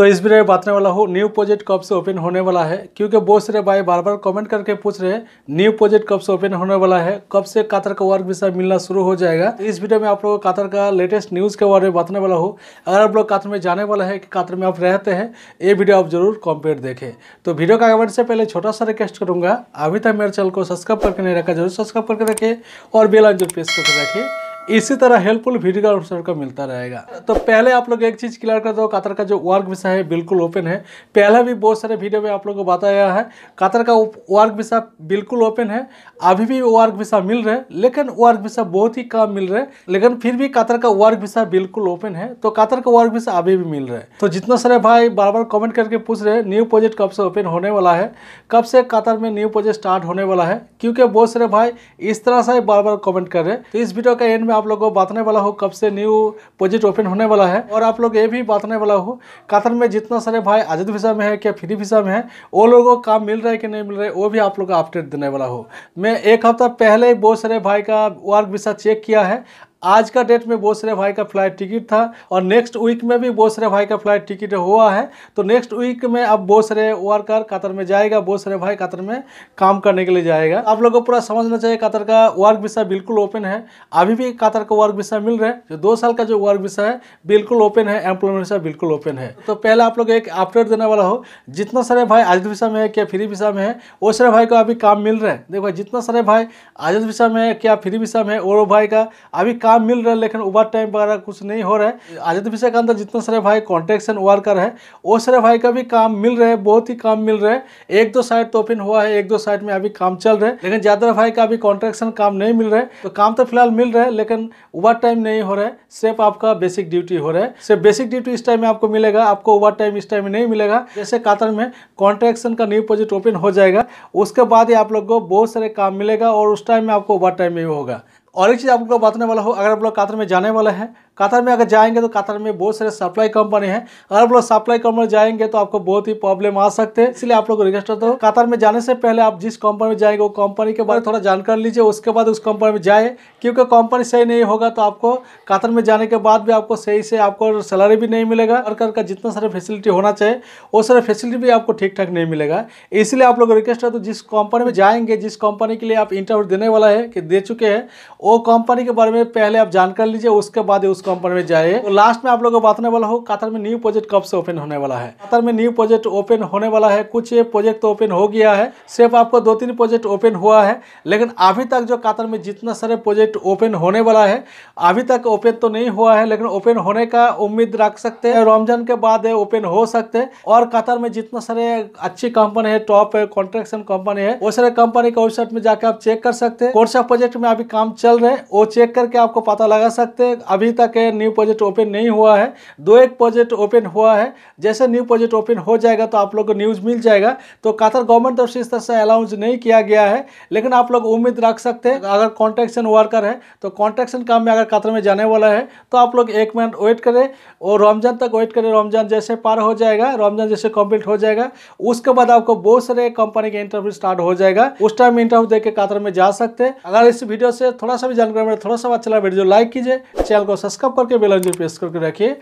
तो इस वीडियो में बातने वाला हूँ न्यू प्रोजेक्ट कब से ओपन होने वाला है क्योंकि बहुत सारे भाई बार बार कमेंट करके पूछ रहे हैं न्यू प्रोजेक्ट कब से ओपन होने वाला है कब से कातर का वर्क विषय मिलना शुरू हो जाएगा तो इस वीडियो में आप लोगों को कातर का लेटेस्ट न्यूज़ के बारे में बताने वाला हूँ अगर आप लोग कातर में जाने वाला है कि कातर में आप रहते हैं ये वीडियो आप जरूर कॉम्पेयर देखें तो वीडियो का आगे से पहले छोटा सा रिक्वेस्ट करूँगा अभी तक मेरे चैनल को सब्सक्राइब करके नहीं रखा जरूर सब्सक्राइब करके रखे और बेल आइजन प्रेस करके रखें इसी तरह हेल्पफुल वीडियो का ऑप्शन का मिलता रहेगा तो पहले आप लोग एक चीज़ क्लियर कर दो कातर का जो वर्क विषय है बिल्कुल ओपन है पहले भी बहुत सारे वीडियो में आप लोग को बताया है कातर का वर्क विषय बिल्कुल ओपन है अभी भी वर्क विषय मिल रहे लेकिन वर्क विषय बहुत ही कम मिल रहे लेकिन फिर भी कातर का वर्क विषय बिल्कुल ओपन है तो कातर का वर्क विषय अभी भी मिल रहा है तो जितना सारे भाई बार बार कॉमेंट करके पूछ रहे हैं न्यू प्रोजेक्ट कब से ओपन होने वाला है कब से कातर में न्यू प्रोजेक्ट स्टार्ट होने वाला है क्योंकि बहुत सारे भाई इस तरह से बार बार कमेंट कर रहे हैं तो इस वीडियो का एंड में आप लोगों को बताने वाला हो कब से न्यू प्रोजेक्ट ओपन होने वाला है और आप लोग ये भी बताने वाला हो कतर में जितना सारे भाई आजद वीज़ा में है क्या फ्री वीज़ा में है वो लोगों को काम मिल रहा है कि नहीं मिल रहा है वो भी आप लोग को अपडेट देने वाला हो मैं एक हफ्ता पहले ही बहुत सारे भाई का वर्क वीज़ा चेक किया है आज का डेट में बोसरे भाई का फ्लाइट टिकट था और नेक्स्ट वीक में भी बोसरे भाई का फ्लाइट टिकट हुआ है तो नेक्स्ट वीक में अब बोसरे वर्कर कतर में जाएगा बोसरे भाई कतर में काम करने के लिए जाएगा आप लोगों को पूरा समझना चाहिए कतर का वर्क विषय बिल्कुल ओपन है अभी भी कतर का वर्क विषय मिल रहा है जो दो साल का जो वर्क विषय है बिल्कुल ओपन है एम्प्लॉयमेंट विषय बिल्कुल ओपन है तो पहले आप लोग एक अपडेट देने वाला हो जितना सारे भाई आज विषय में है क्या फ्री विषय में है वो सारे भाई को अभी काम मिल रहा है देखो जितना सारे भाई आज विषय में है क्या फ्री विषय में है वो भाई का अभी काम काम मिल रहा है लेकिन ओवर टाइम वगैरह कुछ नहीं हो रहा है आजाद विषय के अंदर जितने सारे भाई कॉन्ट्रेक्शन वर्कर है वो सारे भाई का भी काम मिल रहा है बहुत ही काम मिल रहा है एक दो साइड तो ओपन हुआ है एक दो साइड में अभी काम चल रहा है लेकिन ज़्यादा भाई का अभी कॉन्ट्रेक्शन काम नहीं मिल रहा है तो काम तो फिलहाल मिल रहा है लेकिन ओवर टाइम नहीं हो रहा है सिर्फ आपका बेसिक ड्यूटी हो रहा है सिर्फ बेसिक ड्यूटी इस टाइम में आपको मिलेगा आपको ओवर टाइम इस टाइम में नहीं मिलेगा जैसे कातर में कॉन्ट्रेक्शन का न्यू प्रोजेक्ट ओपन हो जाएगा उसके बाद ही आप लोग को बहुत सारे काम मिलेगा और उस टाइम में आपको ओवर टाइम भी होगा और एक चीज़ आप लोग बताने वाला हो अगर आप लोग कातर में जाने वाले हैं कतर में अगर जाएंगे तो कतर में बहुत सारे सप्लाई कंपनी है अगर आप लोग सप्लाई कंपनी जाएंगे तो आपको बहुत ही प्रॉब्लम आ सकते हैं इसलिए आप लोग रिक्वेस्ट करते हो कतर में जाने से पहले आप जिस कंपनी में जाएंगे वो कंपनी के बारे में थोड़ा जानकारी लीजिए उसके बाद उस कंपनी में जाए क्योंकि कंपनी सही नहीं होगा तो आपको कतर में जाने के बाद भी आपको सही से आपको सैलरी भी नहीं मिलेगा सरकार का जितना सारे फैसिलिटी होना चाहिए वो सारे फैसिलिटी भी आपको ठीक ठाक नहीं मिलेगा इसलिए आप लोग रिक्वेस्ट करते तो जिस कंपनी में जाएंगे जिस कंपनी के लिए आप इंटरव्यू देने वाला है कि दे चुके हैं वो कंपनी के बारे में पहले आप जानकारी लीजिए उसके बाद उस कंपनी में जाए तो लास्ट में आप लोगों को बताने वाला हूँ कतर में न्यू प्रोजेक्ट कब से ओपन होने वाला है कतर में न्यू प्रोजेक्ट ओपन होने वाला है कुछ ये प्रोजेक्ट तो ओपन हो गया है सिर्फ आपको दो तीन प्रोजेक्ट ओपन हुआ है लेकिन अभी तक जो कतर में जितना सारे प्रोजेक्ट ओपन होने वाला है अभी तक ओपन तो नहीं हुआ है लेकिन ओपन होने का उम्मीद रख सकते हैं रमजान के बाद ओपन हो सकते हैं और कतर में जितना सारे अच्छी कंपनी है टॉप है कॉन्ट्रेक्शन कंपनी है वो सारे कंपनी के वेबसाइट में जाकर आप चेक कर सकते हैं कौन सा प्रोजेक्ट में अभी काम चल रहे हैं वो चेक करके आपको पता लगा सकते हैं अभी तक तक न्यू प्रोजेक्ट ओपन नहीं हुआ है दो एक प्रोजेक्ट ओपन हुआ है जैसे न्यू प्रोजेक्ट ओपन हो जाएगा तो आप लोग को न्यूज़ मिल जाएगा तो कातर गवर्नमेंट तरफ से इस तरह से अलाउंस नहीं किया गया है लेकिन आप लोग उम्मीद रख सकते हैं अगर कॉन्ट्रेक्शन वर्कर है तो कॉन्ट्रेक्शन काम में अगर कातर में जाने वाला है तो आप लोग एक मिनट वेट करें और रमजान तक वेट करें रमजान जैसे पार हो जाएगा रमजान जैसे कंप्लीट हो जाएगा उसके बाद आपको बहुत सारे कंपनी के इंटरव्यू स्टार्ट हो जाएगा उस टाइम इंटरव्यू देकर कातर में जा सकते हैं अगर इस वीडियो से थोड़ा सा भी जानकारी मिले थोड़ा सा अच्छा लगा वीडियो लाइक कीजिए चैनल को सब्सक्राइब सब्सक्राइब करके आइकन प्रेस करके रखिए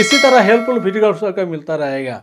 इसी तरह हेल्पफुल वीडियो सबका मिलता रहेगा